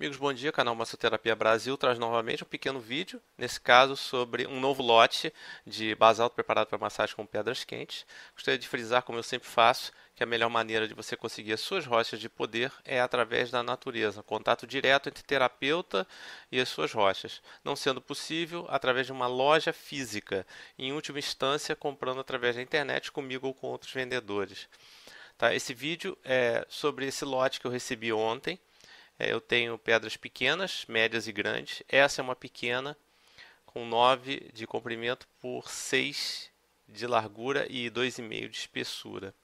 Amigos, bom dia. Canal Massoterapia Brasil traz novamente um pequeno vídeo, nesse caso sobre um novo lote de basalto preparado para massagem com pedras quentes. Gostaria de frisar, como eu sempre faço, que a melhor maneira de você conseguir as suas rochas de poder é através da natureza, contato direto entre terapeuta e as suas rochas. Não sendo possível, através de uma loja física, em última instância, comprando através da internet comigo ou com outros vendedores. Tá, esse vídeo é sobre esse lote que eu recebi ontem é, eu tenho pedras pequenas, médias e grandes. Essa é uma pequena com 9 de comprimento por 6 de largura e 2,5 de espessura.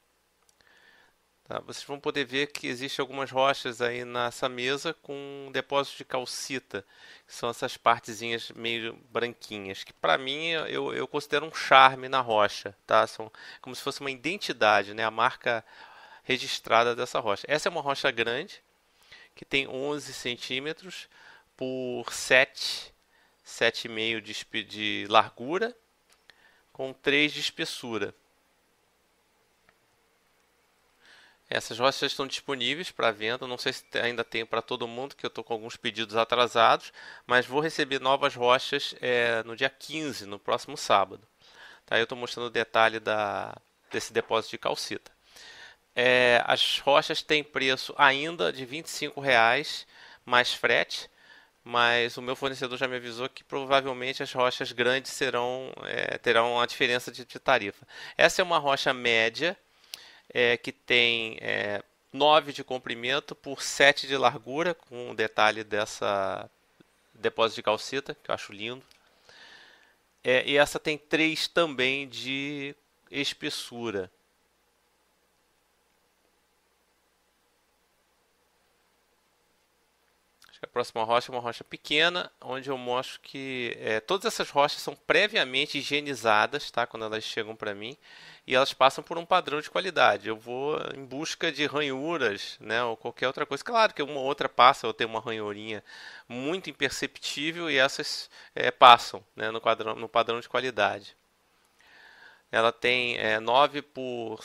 Tá, vocês vão poder ver que existem algumas rochas aí nessa mesa com depósitos de calcita, que são essas partezinhas meio branquinhas, que para mim eu, eu considero um charme na rocha, tá? São como se fosse uma identidade, né? A marca registrada dessa rocha. Essa é uma rocha grande, que tem 11 centímetros por 7, 7,5 de, de largura, com 3 de espessura. Essas rochas estão disponíveis para venda. Não sei se ainda tem para todo mundo, que eu estou com alguns pedidos atrasados, mas vou receber novas rochas é, no dia 15, no próximo sábado. Tá, eu estou mostrando o detalhe da, desse depósito de calcita. É, as rochas têm preço ainda de 25 reais mais frete, mas o meu fornecedor já me avisou que provavelmente as rochas grandes serão é, terão a diferença de, de, tarifa. Essa é uma rocha média é, que tem 9 é, de comprimento por 7 de largura, com um detalhe dessa depósito de calcita, que eu acho lindo. É, e essa tem 3 também de espessura. A próxima rocha é uma rocha pequena, onde eu mostro que é, todas essas rochas são previamente higienizadas, tá? Quando elas chegam para mim, e elas passam por um padrão de qualidade. Eu vou em busca de ranhuras, né? Ou qualquer outra coisa. Claro que uma outra passa, eu tenho uma ranhurinha muito imperceptível e essas é, passam, né? No padrão, no padrão de qualidade. Ela tem é, 9 por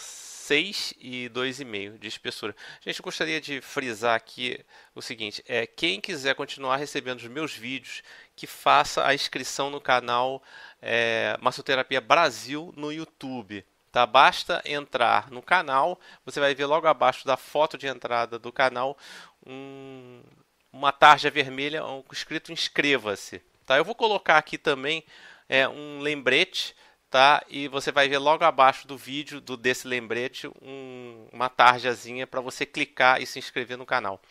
6 e 2,5 de espessura. Gente, eu gostaria de frisar aqui o seguinte: é quem quiser continuar recebendo os meus vídeos, que faça a inscrição no canal é, Massoterapia Brasil no YouTube. Tá? Basta entrar no canal, você vai ver logo abaixo da foto de entrada do canal um, uma tarja vermelha um, escrito inscreva-se. Tá? Eu vou colocar aqui também é, um lembrete tá? E você vai ver logo abaixo do vídeo do desse lembrete um, uma tarjazinha para você clicar e se inscrever no canal.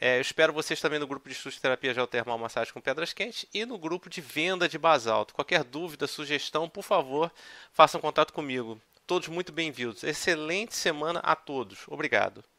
É, eu espero vocês também no grupo de estudos de terapia geotermal massagem com pedras quentes e no grupo de venda de basalto. Qualquer dúvida, sugestão, por favor, façam contato comigo. Todos muito bem-vindos. Excelente semana a todos. Obrigado.